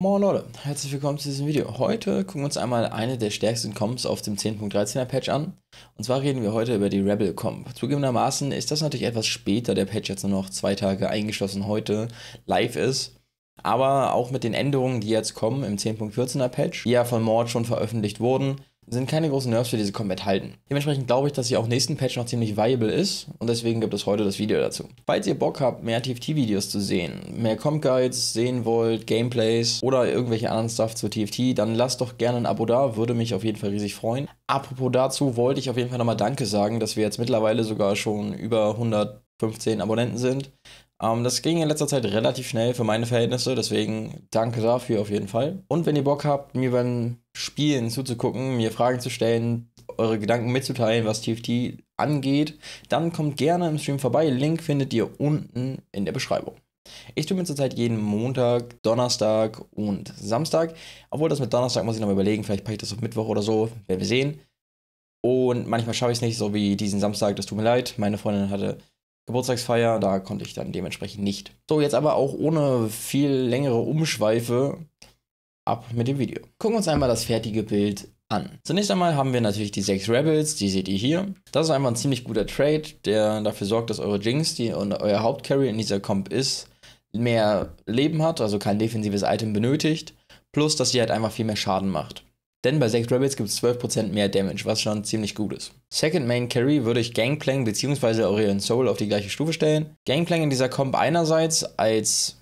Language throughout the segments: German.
Moin Leute, herzlich willkommen zu diesem Video. Heute gucken wir uns einmal eine der stärksten Comps auf dem 10.13er Patch an. Und zwar reden wir heute über die Rebel Comp. Zugegebenermaßen ist das natürlich etwas später, der Patch jetzt nur noch zwei Tage eingeschlossen heute live ist. Aber auch mit den Änderungen, die jetzt kommen im 10.14er Patch, die ja von Mord schon veröffentlicht wurden, sind keine großen Nerfs für diese Combat halten. Dementsprechend glaube ich, dass sie auch nächsten Patch noch ziemlich viable ist und deswegen gibt es heute das Video dazu. Falls ihr Bock habt, mehr TFT-Videos zu sehen, mehr Comp-Guides sehen wollt, Gameplays oder irgendwelche anderen Stuff zu TFT, dann lasst doch gerne ein Abo da, würde mich auf jeden Fall riesig freuen. Apropos dazu wollte ich auf jeden Fall nochmal Danke sagen, dass wir jetzt mittlerweile sogar schon über 115 Abonnenten sind. Um, ähm, das ging in letzter Zeit relativ schnell für meine Verhältnisse, deswegen danke dafür auf jeden Fall. Und wenn ihr Bock habt, mir beim Spielen zuzugucken, mir Fragen zu stellen, eure Gedanken mitzuteilen, was TFT angeht, dann kommt gerne im Stream vorbei. Link findet ihr unten in der Beschreibung. Ich streame zurzeit jeden Montag, Donnerstag und Samstag. Obwohl das mit Donnerstag muss ich noch mal überlegen, vielleicht packe ich das auf Mittwoch oder so, werden wir sehen. Und manchmal schaffe ich es nicht, so wie diesen Samstag, das tut mir leid. Meine Freundin hatte Geburtstagsfeier, da konnte ich dann dementsprechend nicht. So, jetzt aber auch ohne viel längere Umschweife ab mit dem Video. Gucken wir uns einmal das fertige Bild an. Zunächst einmal haben wir natürlich die sechs Rebels, die seht ihr hier. Das ist einfach ein ziemlich guter Trade, der dafür sorgt, dass eure Jinx, die und euer Hauptcarry in dieser Comp ist, mehr Leben hat, also kein defensives Item benötigt, plus dass sie halt einfach viel mehr Schaden macht. Denn bei 6 Rebels gibt es 12% mehr Damage, was schon ziemlich gut ist. Second Main Carry würde ich Gangplank bzw. Orion Soul auf die gleiche Stufe stellen. Gangplank in dieser Comp einerseits als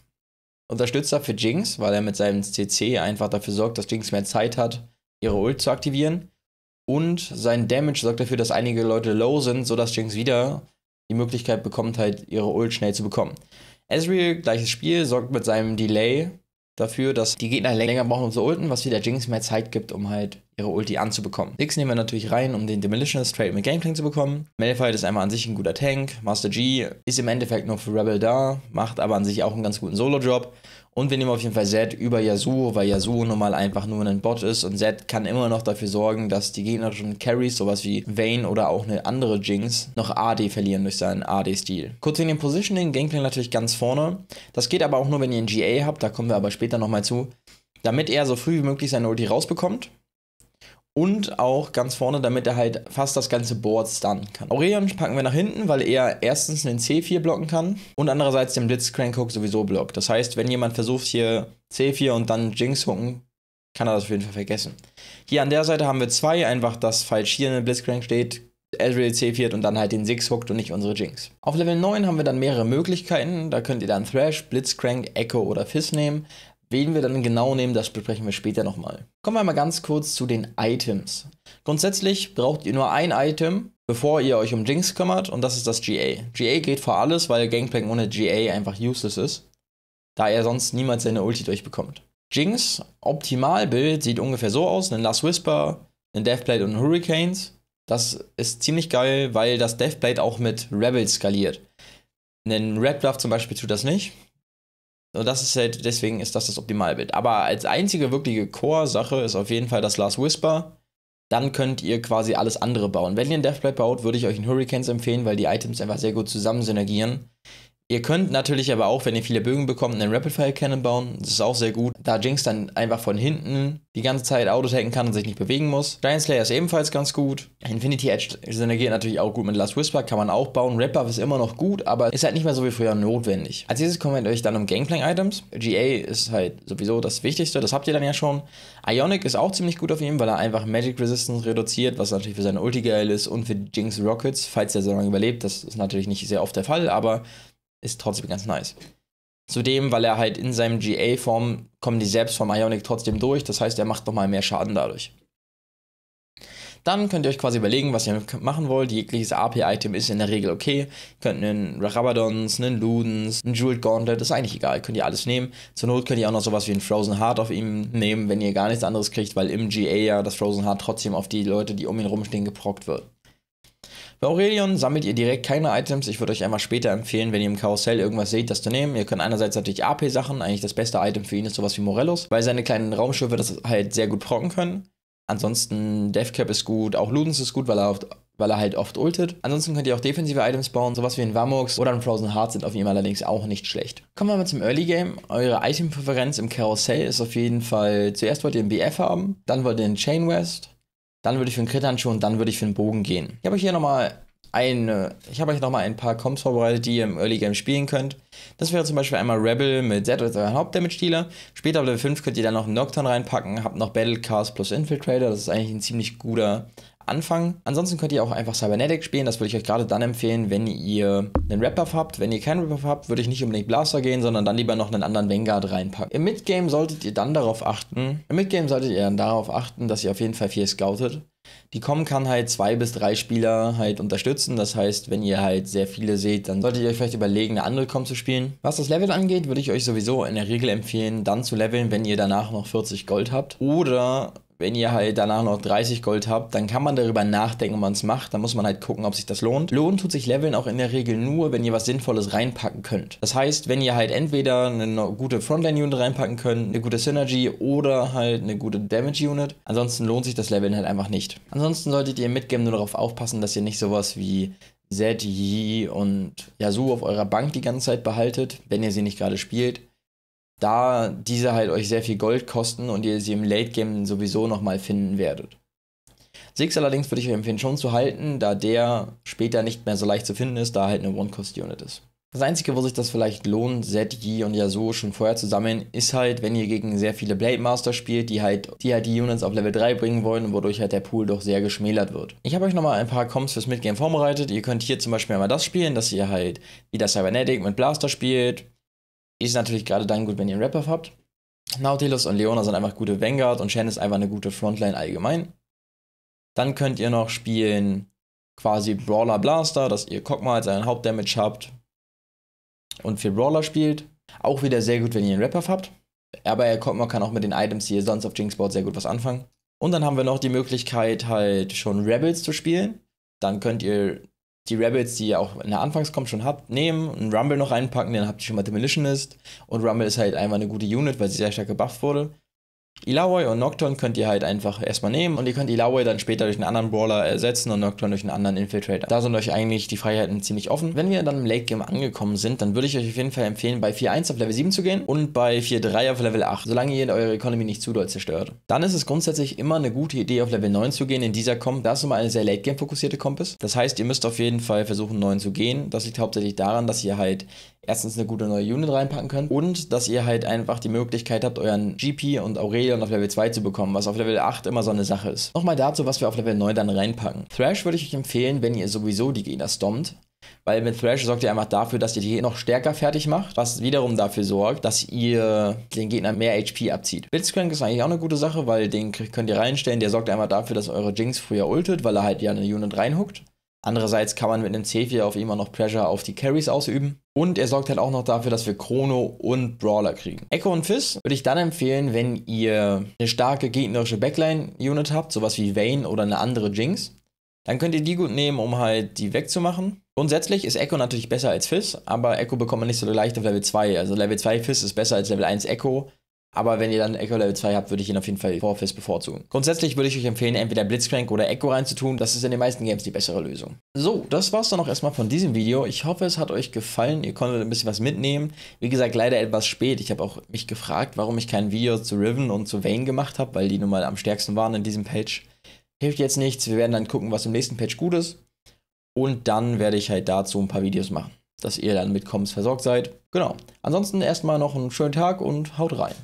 Unterstützer für Jinx, weil er mit seinem CC einfach dafür sorgt, dass Jinx mehr Zeit hat, ihre Ult zu aktivieren. Und sein Damage sorgt dafür, dass einige Leute low sind, sodass Jinx wieder die Möglichkeit bekommt, halt ihre Ult schnell zu bekommen. Ezreal, gleiches Spiel, sorgt mit seinem Delay dafür, dass die Gegner länger brauchen, um zu ulten, was wieder Jinx mehr Zeit gibt, um halt ihre Ulti anzubekommen. Six nehmen wir natürlich rein, um den Demolitionist Trade mit Gangplank zu bekommen. Malphite ist einmal an sich ein guter Tank. Master G ist im Endeffekt nur für Rebel da, macht aber an sich auch einen ganz guten Solo-Job. Und wir nehmen auf jeden Fall Zed über Yasuo, weil Yasuo nun mal einfach nur ein Bot ist und Zed kann immer noch dafür sorgen, dass die gegnerischen Carries, sowas wie Vayne oder auch eine andere Jinx, noch AD verlieren durch seinen AD-Stil. Kurz in dem Positioning, Gangplank natürlich ganz vorne. Das geht aber auch nur, wenn ihr einen GA habt, da kommen wir aber später nochmal zu. Damit er so früh wie möglich seine Ulti rausbekommt, und auch ganz vorne, damit er halt fast das ganze Board stunnen kann. Aurelion packen wir nach hinten, weil er erstens einen C4 blocken kann und andererseits den Blitzcrank-Hook sowieso blockt. Das heißt, wenn jemand versucht hier C4 und dann Jinx hooken, kann er das auf jeden Fall vergessen. Hier an der Seite haben wir zwei, einfach dass falsch hier eine Blitzcrank steht, Ezreal C4 und dann halt den Six hookt und nicht unsere Jinx. Auf Level 9 haben wir dann mehrere Möglichkeiten, da könnt ihr dann Thrash, Blitzcrank, Echo oder Fizz nehmen. Wen wir dann genau nehmen, das besprechen wir später nochmal. Kommen wir mal ganz kurz zu den Items. Grundsätzlich braucht ihr nur ein Item, bevor ihr euch um Jinx kümmert, und das ist das GA. GA geht vor alles, weil Gangplank ohne GA einfach useless ist, da er sonst niemals seine Ulti durchbekommt. Jinx Optimalbild sieht ungefähr so aus: einen Last Whisper, einen Deathblade und ein Hurricanes. Das ist ziemlich geil, weil das Deathblade auch mit Rebels skaliert. Einen Red Bluff zum Beispiel tut das nicht. Und das ist halt, deswegen ist das das Optimalbild. Aber als einzige wirkliche Core-Sache ist auf jeden Fall das Last Whisper. Dann könnt ihr quasi alles andere bauen. Wenn ihr ein Deathblade baut, würde ich euch einen Hurricanes empfehlen, weil die Items einfach sehr gut zusammen synergieren. Ihr könnt natürlich aber auch, wenn ihr viele Bögen bekommt, einen Rapid Fire Cannon bauen. Das ist auch sehr gut, da Jinx dann einfach von hinten die ganze Zeit auto kann und sich nicht bewegen muss. Giant Slayer ist ebenfalls ganz gut. Infinity Edge synergiert natürlich auch gut mit Last Whisper, kann man auch bauen. Rap Buff ist immer noch gut, aber ist halt nicht mehr so wie früher notwendig. Als nächstes kommen wir euch dann um Gangplank-Items. GA ist halt sowieso das Wichtigste, das habt ihr dann ja schon. Ionic ist auch ziemlich gut auf ihm, weil er einfach Magic Resistance reduziert, was natürlich für seine Ulti geil ist und für Jinx Rockets, falls er so lange überlebt. Das ist natürlich nicht sehr oft der Fall, aber ist trotzdem ganz nice. Zudem, weil er halt in seinem GA-Form kommen die selbst vom Ionic trotzdem durch, das heißt, er macht nochmal mehr Schaden dadurch. Dann könnt ihr euch quasi überlegen, was ihr machen wollt. Jegliches AP-Item ist in der Regel okay. Ihr könnt einen Rabadons, einen Ludens, einen Jeweled Gauntlet, ist eigentlich egal. Könnt ihr alles nehmen. Zur Not könnt ihr auch noch sowas wie einen Frozen Heart auf ihm nehmen, wenn ihr gar nichts anderes kriegt, weil im GA ja das Frozen Heart trotzdem auf die Leute, die um ihn rumstehen, geprockt wird. Bei Aurelion sammelt ihr direkt keine Items. Ich würde euch einmal später empfehlen, wenn ihr im Karussell irgendwas seht, das zu nehmen. Ihr könnt einerseits natürlich AP-Sachen, eigentlich das beste Item für ihn ist sowas wie Morellos, weil seine kleinen Raumschiffe das halt sehr gut proggen können. Ansonsten Deathcap ist gut, auch Ludens ist gut, weil er oft weil er halt oft ultet. Ansonsten könnt ihr auch defensive Items bauen, sowas wie ein Vamox oder ein Frozen Heart sind auf ihm allerdings auch nicht schlecht. Kommen wir mal zum Early Game. Eure Item-Präferenz im Karussell ist auf jeden Fall, zuerst wollt ihr einen BF haben, dann wollt ihr einen Chain West, dann würde ich für den einen Handschuh und dann würde ich für den Bogen gehen. Ich habe euch hier nochmal ein, ich habe euch nochmal ein paar Comps vorbereitet, die ihr im Early Game spielen könnt. Das wäre zum Beispiel einmal Rebel mit Z als euren Hauptdamage-Dealer. Später auf Level 5 könnt ihr dann noch einen Nocturne reinpacken, habt noch Battle Battlecast plus Infiltrator, das ist eigentlich ein ziemlich guter anfangen. Ansonsten könnt ihr auch einfach Cybernetic spielen. Das würde ich euch gerade dann empfehlen, wenn ihr einen Rap-Buff habt. Wenn ihr keinen Rap-Buff habt, würde ich nicht unbedingt Blaster gehen, sondern dann lieber noch einen anderen Vanguard reinpacken. Im Midgame solltet ihr dann darauf achten, im Midgame solltet ihr dann darauf achten, dass ihr auf jeden Fall viel scoutet. Die Com kann halt zwei bis drei Spieler halt unterstützen. Das heißt, wenn ihr halt sehr viele seht, dann solltet ihr euch vielleicht überlegen, eine andere Com zu spielen. Was das Level angeht, würde ich euch sowieso in der Regel empfehlen, dann zu leveln, wenn ihr danach noch 40 Gold habt. Oder wenn ihr halt danach noch 30 Gold habt, dann kann man darüber nachdenken, ob man es macht. Dann muss man halt gucken, ob sich das lohnt. Lohnt tut sich Leveln auch in der Regel nur, wenn ihr was Sinnvolles reinpacken könnt. Das heißt, wenn ihr halt entweder eine gute Frontline-Unit reinpacken könnt, eine gute Synergy oder halt eine gute Damage-Unit. Ansonsten lohnt sich das Leveln halt einfach nicht. Ansonsten solltet ihr im Midgame nur darauf aufpassen, dass ihr nicht sowas wie Zed, Yi und Yasuo auf eurer Bank die ganze Zeit behaltet, wenn ihr sie nicht gerade spielt da diese halt euch sehr viel Gold kosten und ihr sie im Late Game sowieso nochmal finden werdet. Six allerdings würde ich euch empfehlen, schon zu halten, da der später nicht mehr so leicht zu finden ist, da halt eine One-Cost-Unit ist. Das Einzige, wo sich das vielleicht lohnt, Zed, Yi und Yasuo schon vorher zu sammeln, ist halt, wenn ihr gegen sehr viele Blade Master spielt, die halt, die halt die Units auf Level 3 bringen wollen wodurch halt der Pool doch sehr geschmälert wird. Ich habe euch nochmal ein paar Comps fürs Midgame vorbereitet. Ihr könnt hier zum Beispiel einmal das spielen, dass ihr halt wieder Cybernetic mit Blaster spielt, ist natürlich gerade dann gut, wenn ihr einen rap Rapper habt. Nautilus und Leona sind einfach gute Vanguard und Shen ist einfach eine gute Frontline allgemein. Dann könnt ihr noch spielen quasi Brawler Blaster, dass ihr Kogma als einen Hauptdamage habt und für Brawler spielt. Auch wieder sehr gut, wenn ihr einen rap Rapper habt. Aber ihr Kogma kann auch mit den Items, die ihr sonst auf Jinxboard sehr gut was anfangen. Und dann haben wir noch die Möglichkeit, halt schon Rebels zu spielen. Dann könnt ihr die Rabbits, die ihr auch in der Anfangskomp schon habt, nehmen einen Rumble noch reinpacken, dann habt ihr schon mal Demolitionist. Und Rumble ist halt einfach eine gute Unit, weil sie sehr stark gebufft wurde. Ilaoi und Nocturne könnt ihr halt einfach erstmal nehmen und ihr könnt Ilaoi dann später durch einen anderen Brawler ersetzen und Nocturne durch einen anderen Infiltrator. Da sind euch eigentlich die Freiheiten ziemlich offen. Wenn wir dann im Late Game angekommen sind, dann würde ich euch auf jeden Fall empfehlen, bei 4.1 auf Level 7 zu gehen und bei 4.3 auf Level 8, solange ihr eure Economy nicht zu doll zerstört. Dann ist es grundsätzlich immer eine gute Idee, auf Level 9 zu gehen. In dieser Comp, da es nochmal eine sehr Late Game fokussierte Comp ist. Das heißt, ihr müsst auf jeden Fall versuchen, 9 zu gehen. Das liegt hauptsächlich daran, dass ihr halt erstens eine gute neue Unit reinpacken könnt und dass ihr halt einfach die Möglichkeit habt, euren GP und Aurelion auf Level 2 zu bekommen, was auf Level 8 immer so eine Sache ist. Nochmal dazu, was wir auf Level 9 dann reinpacken. Thrash würde ich euch empfehlen, wenn ihr sowieso die Gegner stompt. weil mit Thrash sorgt ihr einfach dafür, dass ihr die noch stärker fertig macht, was wiederum dafür sorgt, dass ihr den Gegner mehr HP abzieht. Blitzcrank ist eigentlich auch eine gute Sache, weil den könnt ihr reinstellen. Der sorgt einfach dafür, dass eure Jinx früher ultet, weil er halt ja eine Unit reinhuckt. Andererseits kann man mit einem Zephyr auf immer noch Pressure auf die Carries ausüben. Und er sorgt halt auch noch dafür, dass wir Chrono und Brawler kriegen. Echo und Fizz würde ich dann empfehlen, wenn ihr eine starke gegnerische Backline-Unit habt, sowas wie Vayne oder eine andere Jinx. Dann könnt ihr die gut nehmen, um halt die wegzumachen. Grundsätzlich ist Echo natürlich besser als Fizz, aber Echo bekommt man nicht so leicht auf Level 2. Also Level 2 Fizz ist besser als Level 1 Echo, aber wenn ihr dann Echo Level 2 habt, würde ich ihn auf jeden Fall Vorfest bevorzugen. Grundsätzlich würde ich euch empfehlen, entweder Blitzcrank oder Echo reinzutun. Das ist in den meisten Games die bessere Lösung. So, das war's dann auch erstmal von diesem Video. Ich hoffe, es hat euch gefallen. Ihr konntet ein bisschen was mitnehmen. Wie gesagt, leider etwas spät. Ich habe auch mich gefragt, warum ich kein Video zu Riven und zu Vayne gemacht habe, weil die nun mal am stärksten waren in diesem Patch. Hilft jetzt nichts. Wir werden dann gucken, was im nächsten Patch gut ist. Und dann werde ich halt dazu ein paar Videos machen, dass ihr dann mit Comms versorgt seid. Genau. Ansonsten erstmal noch einen schönen Tag und haut rein.